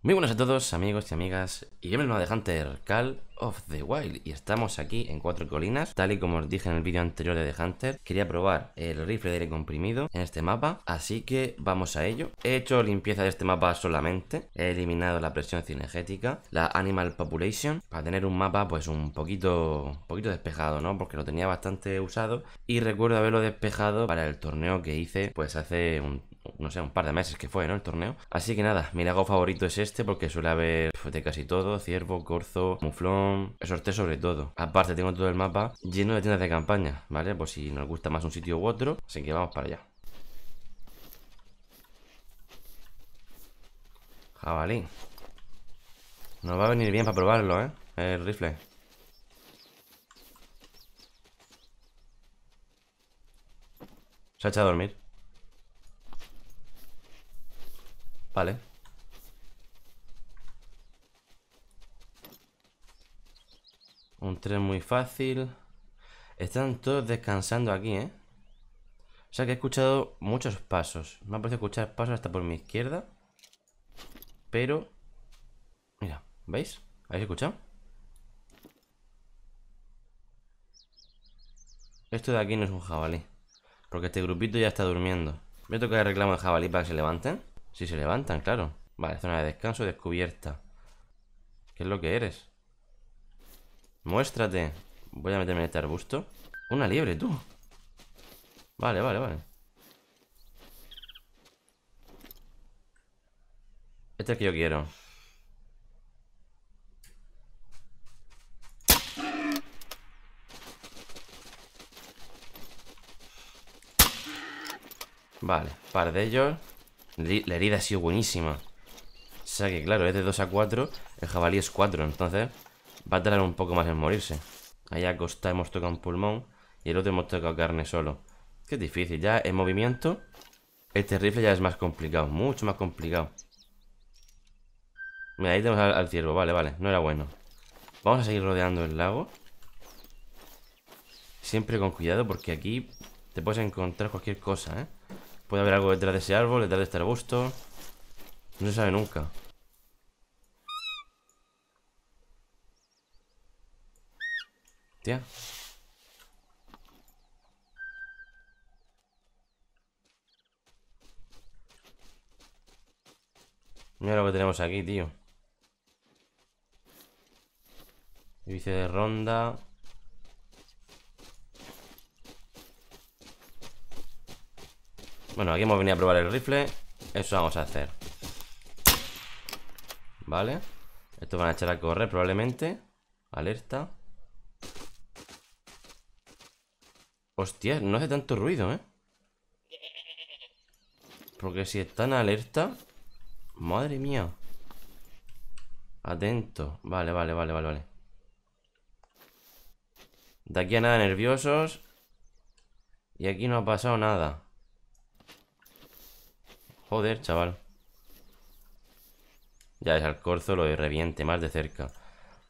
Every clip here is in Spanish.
Muy buenas a todos amigos y amigas y bienvenidos a The Hunter Call of the Wild y estamos aquí en Cuatro Colinas tal y como os dije en el vídeo anterior de The Hunter quería probar el rifle de aire comprimido en este mapa así que vamos a ello he hecho limpieza de este mapa solamente he eliminado la presión cinegética la animal population para tener un mapa pues un poquito poquito despejado no porque lo tenía bastante usado y recuerdo haberlo despejado para el torneo que hice pues hace un no sé, un par de meses que fue, ¿no? El torneo. Así que nada, mi lago favorito es este porque suele haber pues, de casi todo, ciervo, corzo, muflón, tres sobre todo. Aparte tengo todo el mapa lleno de tiendas de campaña, ¿vale? Pues si nos gusta más un sitio u otro, así que vamos para allá. Jabalí. Nos va a venir bien para probarlo, ¿eh? El rifle. Se ha echado a dormir. Vale. Un tren muy fácil. Están todos descansando aquí, ¿eh? O sea que he escuchado muchos pasos. Me ha parecido escuchar pasos hasta por mi izquierda. Pero... Mira, ¿veis? ¿Habéis escuchado? Esto de aquí no es un jabalí. Porque este grupito ya está durmiendo. Me toca tocar el reclamo de jabalí para que se levanten. Si se levantan, claro. Vale, zona de descanso descubierta. ¿Qué es lo que eres? Muéstrate. Voy a meterme en este arbusto. Una liebre, tú. Vale, vale, vale. Este es el que yo quiero. Vale, par de ellos. La herida ha sido buenísima. O sea que, claro, es de 2 a 4. El jabalí es 4, entonces va a tardar un poco más en morirse. Allá a costa hemos tocado un pulmón y el otro hemos tocado carne solo. Qué difícil. Ya en movimiento, este rifle ya es más complicado. Mucho más complicado. Mira, ahí tenemos al ciervo. Vale, vale. No era bueno. Vamos a seguir rodeando el lago. Siempre con cuidado porque aquí te puedes encontrar cualquier cosa, ¿eh? Puede haber algo detrás de ese árbol, detrás de este arbusto. No se sabe nunca. Tía. Mira lo que tenemos aquí, tío. dice de ronda. Bueno, aquí hemos venido a probar el rifle Eso vamos a hacer Vale Estos van a echar a correr probablemente Alerta Hostia, no hace tanto ruido, ¿eh? Porque si están alerta Madre mía Atento Vale, vale, vale, vale, vale De aquí a nada nerviosos Y aquí no ha pasado nada Joder, chaval. Ya es al corzo, lo reviente más de cerca.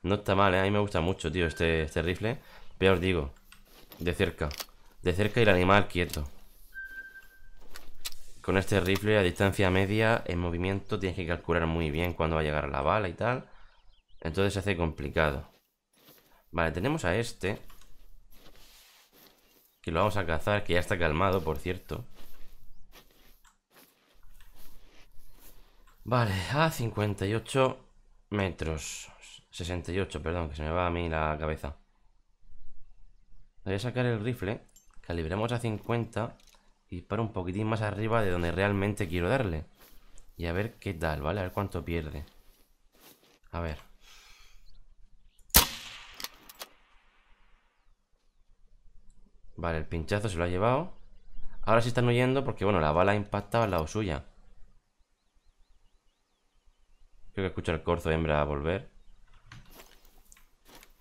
No está mal, ¿eh? A mí me gusta mucho, tío, este, este rifle. Pero os digo, de cerca. De cerca y el animal quieto. Con este rifle a distancia media, en movimiento, tienes que calcular muy bien cuándo va a llegar la bala y tal. Entonces se hace complicado. Vale, tenemos a este. Que lo vamos a cazar, que ya está calmado, por cierto. Vale, a 58 metros. 68, perdón, que se me va a mí la cabeza. Voy a sacar el rifle. calibremos a 50 y para un poquitín más arriba de donde realmente quiero darle. Y a ver qué tal, ¿vale? A ver cuánto pierde. A ver. Vale, el pinchazo se lo ha llevado. Ahora sí están huyendo porque, bueno, la bala ha impactado al lado suya. Creo que escucho el corzo hembra volver.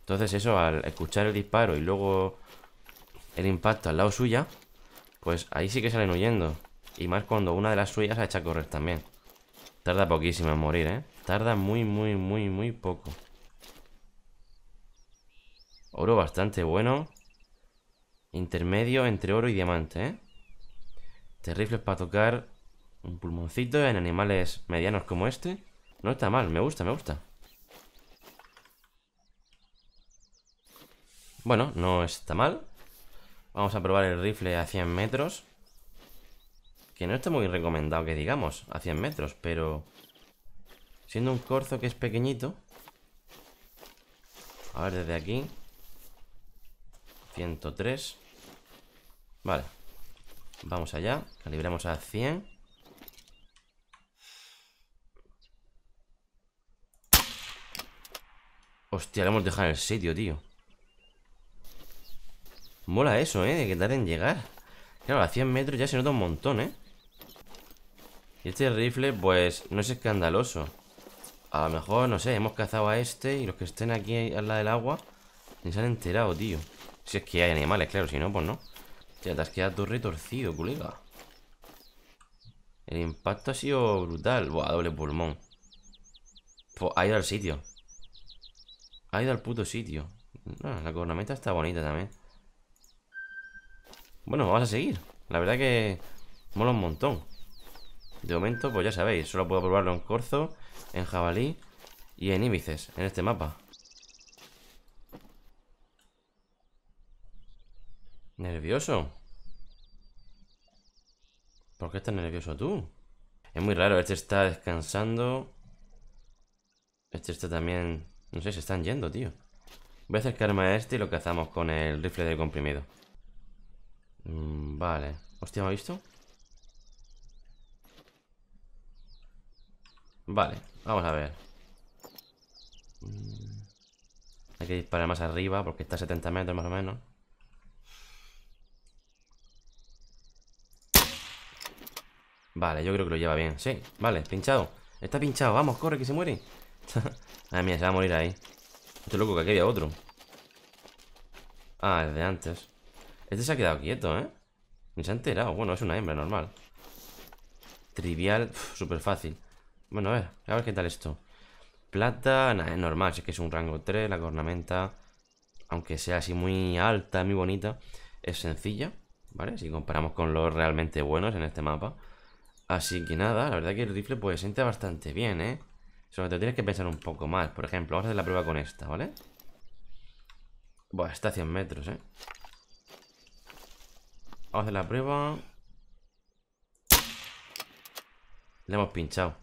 Entonces eso, al escuchar el disparo y luego el impacto al lado suya, pues ahí sí que salen huyendo. Y más cuando una de las suyas la echa a correr también. Tarda poquísimo en morir, ¿eh? Tarda muy, muy, muy, muy poco. Oro bastante bueno. Intermedio entre oro y diamante, ¿eh? Este para tocar un pulmoncito en animales medianos como este. No está mal, me gusta, me gusta. Bueno, no está mal. Vamos a probar el rifle a 100 metros. Que no está muy recomendado que digamos a 100 metros, pero... Siendo un corzo que es pequeñito... A ver, desde aquí... 103... Vale. Vamos allá. Calibramos a 100... Hostia, lo hemos dejado en el sitio, tío Mola eso, ¿eh? De que tarden en llegar Claro, a 100 metros ya se nota un montón, ¿eh? Y este rifle, pues, no es escandaloso A lo mejor, no sé, hemos cazado a este Y los que estén aquí al lado del agua Ni se han enterado, tío Si es que hay animales, claro, si no, pues no Tío, te has quedado retorcido, colega El impacto ha sido brutal Buah, doble pulmón Pues ha ido al sitio ha ido al puto sitio. Ah, la cornamenta está bonita también. Bueno, vamos a seguir. La verdad que mola un montón. De momento, pues ya sabéis, solo puedo probarlo en corzo, en jabalí y en íbices, en este mapa. ¿Nervioso? ¿Por qué estás nervioso tú? Es muy raro, este está descansando. Este está también no sé, se están yendo, tío. Voy a acercarme a este y lo cazamos con el rifle del comprimido. Mm, vale. Hostia, ¿me ha visto? Vale, vamos a ver. Mm. hay que disparar más arriba porque está a 70 metros más o menos. Vale, yo creo que lo lleva bien. Sí, vale, pinchado. Está pinchado, vamos, corre que se muere. Ah, mía, se va a morir ahí. Estoy loco, que aquí había otro. Ah, el de antes. Este se ha quedado quieto, ¿eh? ¿Me se ha enterado. Bueno, es una hembra, normal. Trivial, súper fácil. Bueno, a ver, a ver qué tal esto. Plata, nada, es normal, si es que es un rango 3, la cornamenta, aunque sea así muy alta, muy bonita, es sencilla, ¿vale? Si comparamos con los realmente buenos en este mapa. Así que nada, la verdad que el rifle pues siente bastante bien, ¿eh? Solo te tienes que pensar un poco más. Por ejemplo, vamos a hacer la prueba con esta, ¿vale? Bueno, está a 100 metros, ¿eh? Vamos a hacer la prueba. Le hemos pinchado.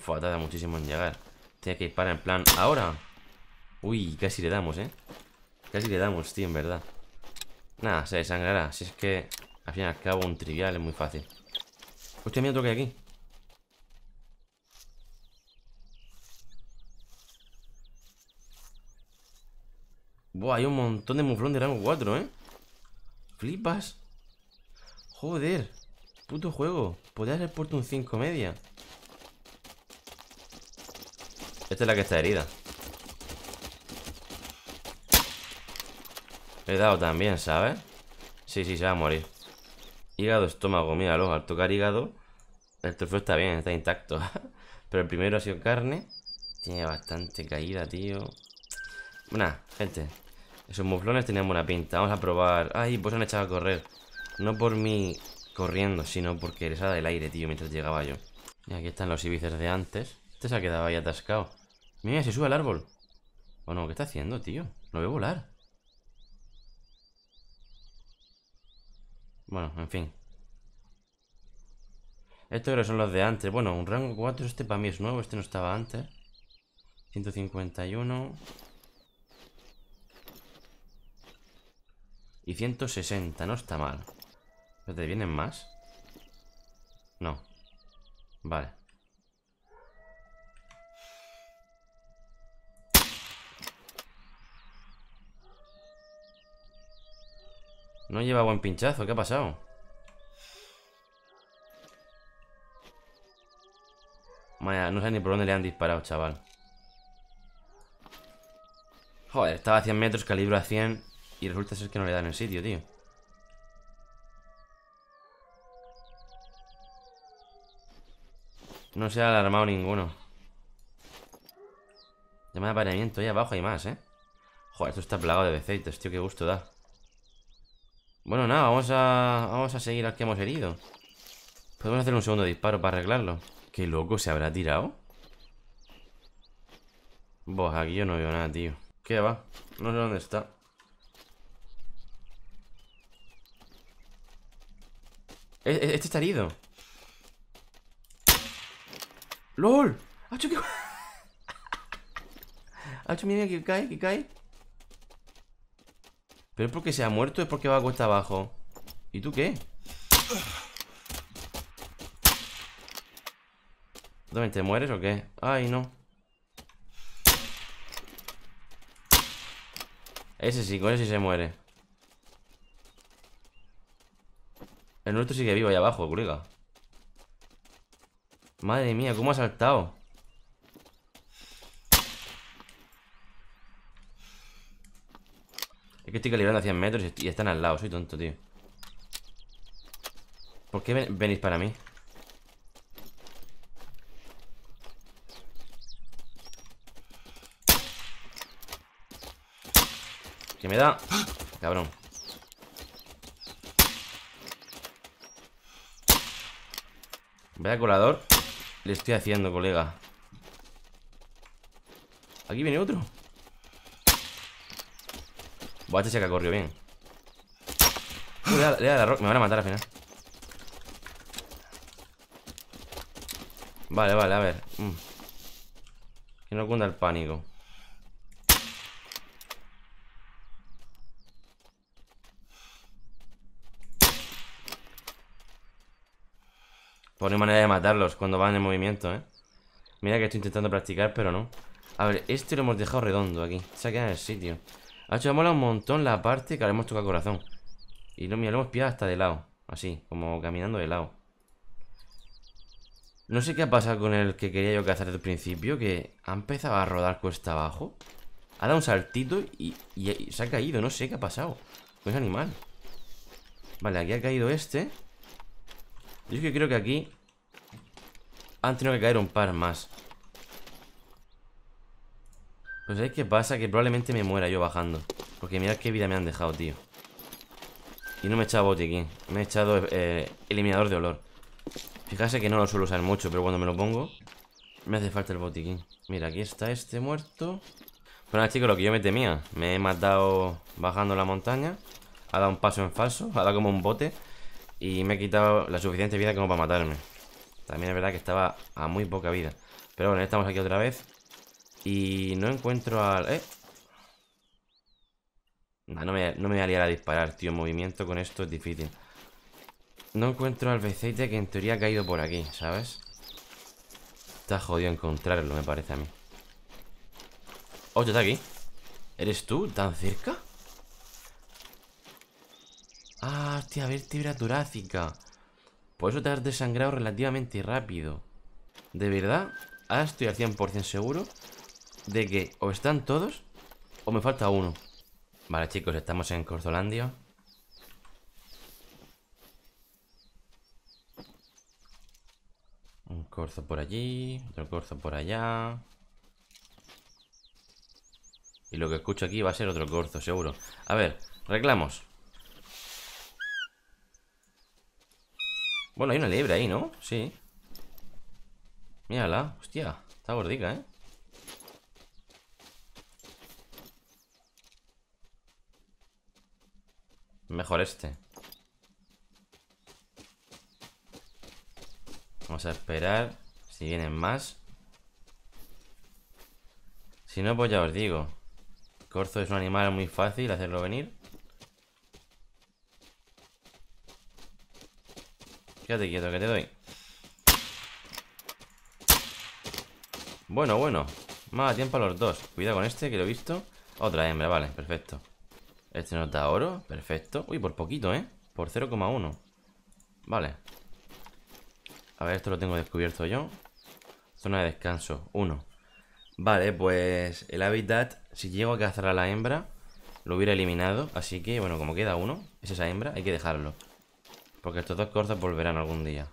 Falta tarda muchísimo en llegar. Tiene que disparar en plan ahora. Uy, casi le damos, ¿eh? Casi le damos, tío, en verdad Nada, se desangrará Si es que, al fin y al cabo, un trivial es muy fácil Hostia, mira, toque aquí Buah, hay un montón de muflón de rango 4, ¿eh? Flipas Joder Puto juego Podría ser puesto un 5 media Esta es la que está herida he dado también, ¿sabes? Sí, sí, se va a morir. Hígado, estómago, míralo. Al tocar hígado, el trofeo está bien, está intacto. Pero el primero ha sido carne. Tiene bastante caída, tío. Bueno, gente. Esos muflones tenían buena pinta. Vamos a probar. Ay, pues han echado a correr. No por mí corriendo, sino porque les ha dado el aire, tío, mientras llegaba yo. Y aquí están los ibices de antes. Este se ha quedado ahí atascado. Mira, se sube al árbol. Bueno, ¿qué está haciendo, tío? Lo veo volar. Bueno, en fin. Estos creo son los de antes. Bueno, un rango 4, este para mí es nuevo, este no estaba antes. 151. Y 160, no está mal. ¿Pero te vienen más? No. Vale. No lleva buen pinchazo, ¿qué ha pasado? Vaya, no sé ni por dónde le han disparado, chaval Joder, estaba a 100 metros, calibro a 100 Y resulta ser que no le dan el sitio, tío No se ha alarmado ninguno Llama de apareamiento, ahí abajo hay más, ¿eh? Joder, esto está plagado de beceites, tío, qué gusto da bueno, nada, vamos a, vamos a seguir al que hemos herido Podemos hacer un segundo disparo para arreglarlo Qué loco, ¿se habrá tirado? Buah, aquí yo no veo nada, tío ¿Qué va? No sé dónde está ¿E-, e-, Este está herido ¡LOL! ¡Acho que... ¡Acho, mira que cae, que cae! Pero es porque se ha muerto, es porque va a cuesta abajo. ¿Y tú qué? ¿Tú te mueres o qué? Ay, no. Ese sí, con ese sí se muere. El nuestro sigue vivo ahí abajo, colega. Madre mía, cómo ha saltado. Es que estoy calibrando a 100 metros y están al lado. Soy tonto, tío. ¿Por qué venís para mí? ¿Qué me da... Cabrón. Vaya colador. Le estoy haciendo, colega. Aquí viene otro. Buah, este que ha corrido bien. Uh, le Me van a matar al final. Vale, vale, a ver. Mm. Que no cunda el pánico. Por pues no manera de matarlos cuando van en movimiento, ¿eh? Mira que estoy intentando practicar, pero no. A ver, este lo hemos dejado redondo aquí. Se ha quedado en el sitio. Ha hecho mola un montón la parte que le hemos tocado corazón. Y lo, mira, lo hemos pillado hasta de lado. Así, como caminando de lado. No sé qué ha pasado con el que quería yo cazar desde el principio, que ha empezado a rodar cuesta abajo. Ha dado un saltito y, se ha caído. No sé qué ha pasado con ese animal. Vale, aquí ha caído este. Yo que creo que aquí han tenido que caer un par más. Pues ¿sabéis qué pasa? Que probablemente me muera yo bajando Porque mirad qué vida me han dejado, tío Y no me he echado botiquín Me he echado eh, eliminador de olor Fijarse que no lo suelo usar mucho Pero cuando me lo pongo Me hace falta el botiquín Mira, aquí está este muerto Bueno, chicos, lo que yo me temía Me he matado bajando la montaña Ha dado un paso en falso Ha dado como un bote Y me he quitado la suficiente vida como para matarme También es verdad que estaba a muy poca vida Pero bueno, estamos aquí otra vez y no encuentro al... ¿Eh? no, me, no me voy a liar disparar, tío. Movimiento con esto es difícil. No encuentro al beceite que en teoría ha caído por aquí, ¿sabes? Está jodido encontrarlo, me parece a mí. oye oh, está aquí. ¿Eres tú? ¿Tan cerca? Ah, hostia, vértebra torácica. Por pues eso te has desangrado relativamente rápido. ¿De verdad? Ahora estoy al 100% seguro de que o están todos o me falta uno. Vale, chicos, estamos en Corzolandia. Un corzo por allí, otro corzo por allá. Y lo que escucho aquí va a ser otro corzo, seguro. A ver, reclamos. Bueno, hay una liebre ahí, ¿no? Sí. Mírala, hostia, está gordica, ¿eh? Mejor este. Vamos a esperar si vienen más. Si no, pues ya os digo. Corzo es un animal muy fácil hacerlo venir. Quédate quieto que te doy. Bueno, bueno. Más tiempo a los dos. Cuidado con este que lo he visto. Otra hembra, vale, perfecto. Este nos da oro, perfecto Uy, por poquito, ¿eh? Por 0,1 Vale A ver, esto lo tengo descubierto yo Zona de descanso, 1 Vale, pues el hábitat Si llego a cazar a la hembra Lo hubiera eliminado, así que, bueno, como queda uno Es esa hembra, hay que dejarlo Porque estos dos corzos volverán algún día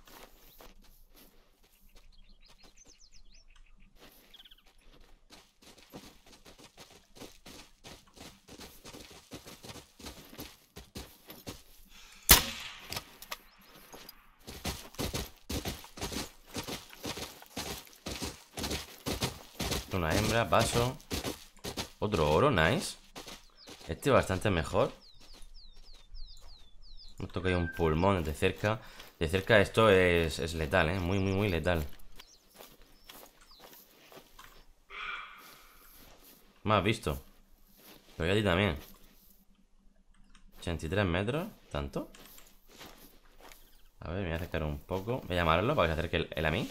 una hembra, vaso Otro oro, nice Este bastante mejor No toca un pulmón de cerca De cerca esto es, letal, ¿eh? Muy, muy, muy letal Más visto Lo yo a ti también 83 metros ¿Tanto? A ver, me voy a acercar un poco Voy a llamarlo para que se acerque él a mí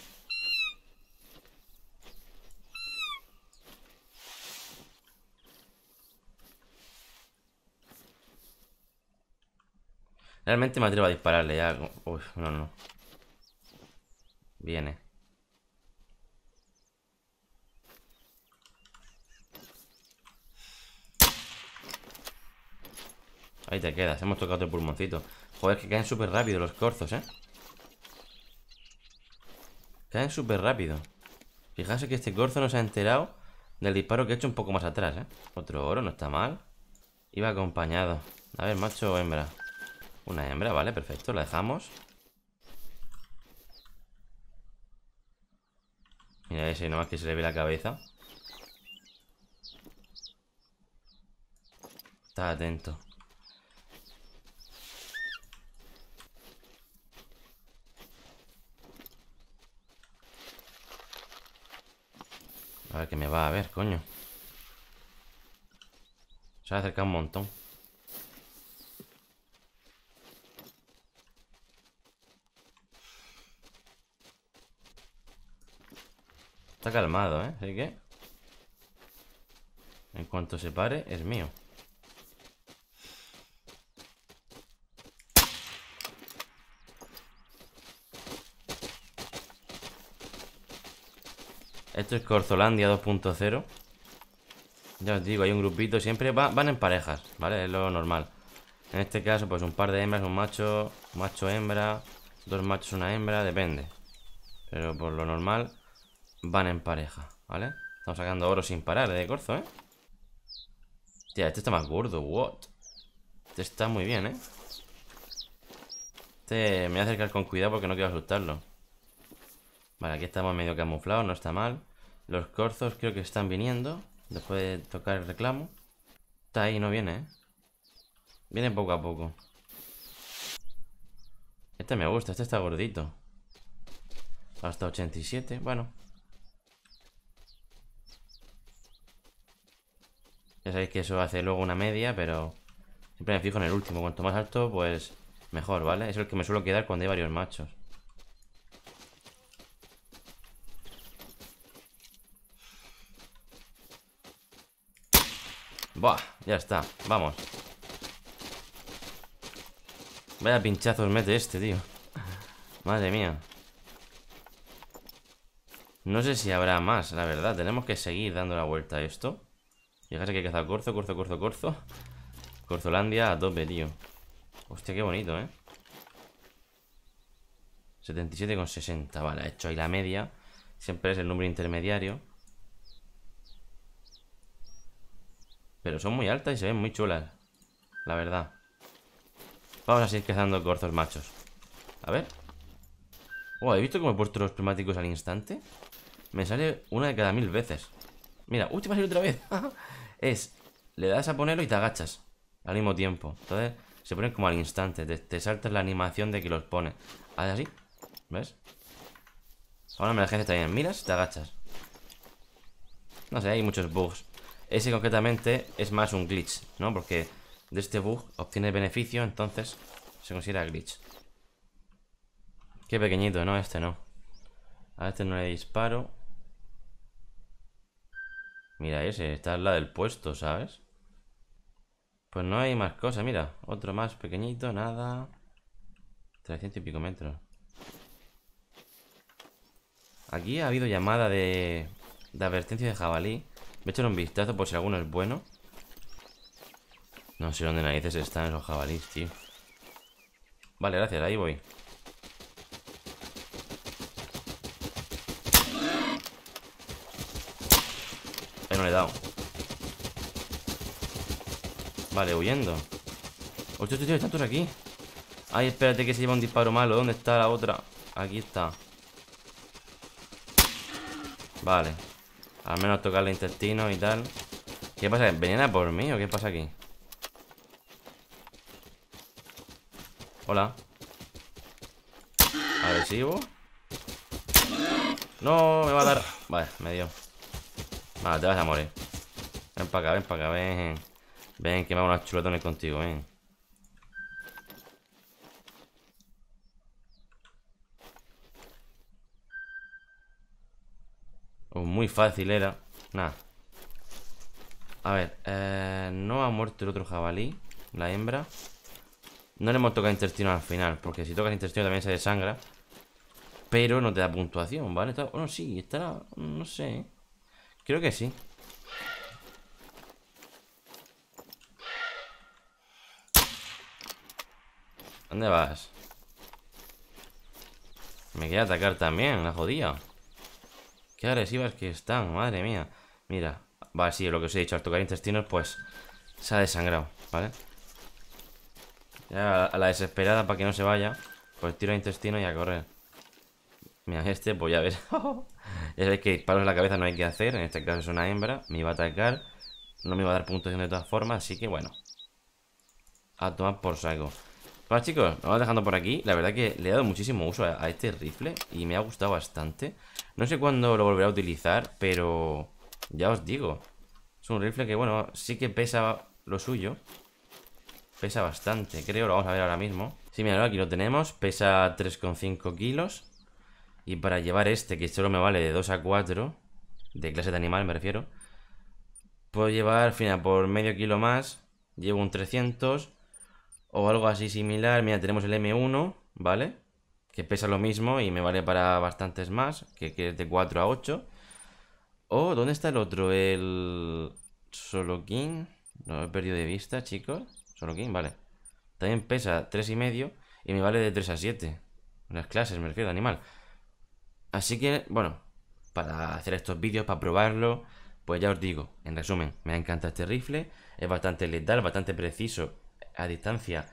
Realmente me atrevo a dispararle ya. Uy, no, no. Viene. Ahí te quedas, hemos tocado el pulmoncito Joder, que caen súper rápido los corzos, ¿eh? Caen súper rápido Fijarse que este corzo no se ha enterado Del disparo que he hecho un poco más atrás, ¿eh? Otro oro, no está mal Iba acompañado A ver, macho o hembra una hembra, vale, perfecto, la dejamos. Mira ese, no que se le ve la cabeza. Está atento. A ver qué me va a ver, coño. Se ha acercado un montón. Está calmado, ¿eh? Así que... En cuanto se pare, es mío. Esto es Corzolandia 2.0. Ya os digo, hay un grupito, siempre van en parejas, ¿vale? Es lo normal. En este caso, pues un par de hembras, un macho, macho hembra, dos machos, una hembra, depende. Pero por lo normal, van en pareja, ¿vale? Estamos sacando oro sin parar ¿eh? de corzo, ¿eh? Tía, este está más gordo, what? Este está muy bien, ¿eh? Este me voy a acercar con cuidado porque no quiero asustarlo Vale, aquí estamos medio camuflados, no está mal Los corzos creo que están viniendo Después de tocar el reclamo Está ahí, no viene, ¿eh? Viene poco a poco Este me gusta, este está gordito Hasta 87, bueno Ya sabéis que eso hace luego una media, pero siempre me fijo en el último. Cuanto más alto, pues mejor, ¿vale? Es el que me suelo quedar cuando hay varios machos. Buah, ya está, vamos Vaya pinchazos mete este, tío Madre mía No sé si habrá más, la verdad Tenemos que seguir dando la vuelta a esto Fíjate que he cazado corzo, corzo, corzo, corzo. Corzolandia a tope, tío. Hostia, qué bonito, ¿eh? 77,60. Vale, hecho ahí la media. Siempre es el número intermediario. Pero son muy altas y se ven muy chulas. La verdad. Vamos a seguir cazando corzos machos. A ver. Oh, ¿he visto cómo he puesto los prismáticos al instante? Me sale una de cada mil veces. Mira, uy, te va a otra vez. es, le das a ponerlo y te agachas al mismo tiempo. Entonces, se ponen como al instante. Te, saltas la animación de que los pone. Haz así, ¿ves? Ahora me la está también. Miras y te agachas. No sé, hay muchos bugs. Ese concretamente es más un glitch, ¿no? Porque de este bug obtienes beneficio, entonces se considera glitch. Qué pequeñito, ¿no? Este no. A este no le disparo. Mira ese, está es la del puesto, ¿sabes? Pues no hay más cosas, mira. Otro más pequeñito, nada. 300 y pico metros. Aquí ha habido llamada de, de advertencia de jabalí. Voy a echar un vistazo por si alguno es bueno. No sé dónde narices están esos jabalíes, tío. Vale, gracias, ahí voy. he dado Vale, huyendo Hostia, estoy están aquí Ay, espérate que se lleva un disparo malo ¿Dónde está la otra? Aquí está Vale Al menos tocarle intestino y tal ¿Qué pasa? ¿Venena por mí o qué pasa aquí? Hola Agresivo No, me va a dar Vale, me dio Ah, te vas a morir. Ven para acá, ven para acá, ven. Ven, que me hago unas chuletones contigo, ven. Uh, muy fácil era. Nada. A ver, eh, no ha muerto el otro jabalí, la hembra. No le hemos tocado intestino al final, porque si tocas intestino también se desangra. Pero no te da puntuación, ¿vale? o bueno, sí, estará, no sé. Creo que sí. ¿Dónde vas? Me quiere atacar también, la jodía. Qué agresivas que están, madre mía. Mira, va, sí, lo que os he dicho, al tocar intestinos, pues se ha desangrado, ¿vale? Ya a la desesperada para que no se vaya, pues tiro a intestino y a correr. Mira, este, pues ya ves. ya sabéis que disparos en la cabeza no hay que hacer. En este caso es una hembra. Me iba a atacar. No me iba a dar puntuación de todas formas. Así que bueno. A tomar por saco. Bueno chicos, nos vamos dejando por aquí La verdad que le he dado muchísimo uso a, este rifle Y me ha gustado bastante No sé cuándo lo volveré a utilizar Pero ya os digo Es un rifle que bueno, sí que pesa lo suyo Pesa bastante, creo Lo vamos a ver ahora mismo Sí, mira, aquí lo tenemos Pesa 3,5 kilos y para llevar este, que solo me vale de 2 a 4, de clase de animal me refiero, puedo llevar, fina, por medio kilo más, llevo un 300 o algo así similar. Mira, tenemos el M1, ¿vale? Que pesa lo mismo y me vale para bastantes más, que, es de 4 a 8. O ¿dónde está el otro? El Solo King. Lo he perdido de vista, chicos. Solo King, vale. También pesa 3,5 y me vale de 3 a 7. Las clases, me refiero, animal. Así que, bueno, para hacer estos vídeos, para probarlo, pues ya os digo, en resumen, me encanta este rifle, es bastante letal, bastante preciso, a distancia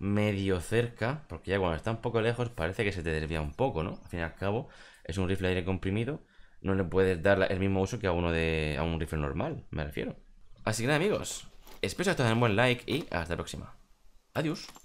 medio cerca, porque ya cuando está un poco lejos parece que se te desvía un poco, ¿no? Al fin y al cabo, es un rifle aire comprimido, no le puedes dar el mismo uso que a uno de un rifle normal, me refiero. Así que nada, amigos, espero que os un buen like y hasta la próxima. Adiós.